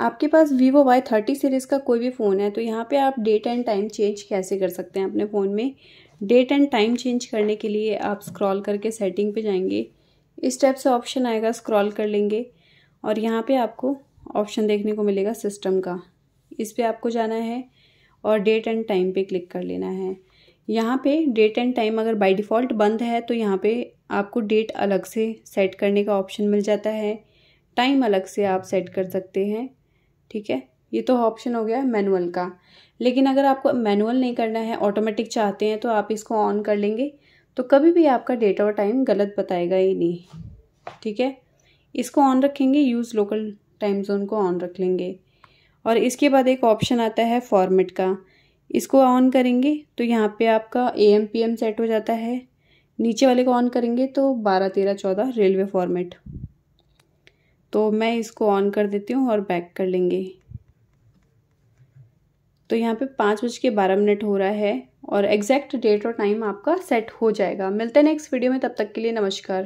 आपके पास Vivo Y thirty series का कोई भी फ़ोन है तो यहाँ पे आप डेट एंड टाइम चेंज कैसे कर सकते हैं अपने फ़ोन में डेट एंड टाइम चेंज करने के लिए आप स्क्रॉल करके सेटिंग पे जाएंगे इस टाइप से ऑप्शन आएगा स्क्रॉल कर लेंगे और यहाँ पे आपको ऑप्शन देखने को मिलेगा सिस्टम का इस पर आपको जाना है और डेट एंड टाइम पर क्लिक कर लेना है यहाँ पर डेट एंड टाइम अगर बाई डिफ़ॉल्ट बंद है तो यहाँ पर आपको डेट अलग से सेट करने का ऑप्शन मिल जाता है टाइम अलग से आप सेट कर सकते हैं ठीक है ये तो ऑप्शन हो गया मैनुअल का लेकिन अगर आपको मैनुअल नहीं करना है ऑटोमेटिक चाहते हैं तो आप इसको ऑन कर लेंगे तो कभी भी आपका डेट और टाइम गलत बताएगा ही नहीं ठीक है इसको ऑन रखेंगे यूज़ लोकल टाइम जोन को ऑन रख लेंगे और इसके बाद एक ऑप्शन आता है फॉर्मेट का इसको ऑन करेंगे तो यहाँ पे आपका A M P M set हो जाता है नीचे वाले को ऑन करेंगे तो बारह तेरह चौदह रेलवे फॉर्मेट तो मैं इसको ऑन कर देती हूँ और बैक कर लेंगे तो यहाँ पे पाँच बज के बारह मिनट हो रहा है और एग्जैक्ट डेट और टाइम आपका सेट हो जाएगा मिलते हैं नेक्स्ट वीडियो में तब तक के लिए नमस्कार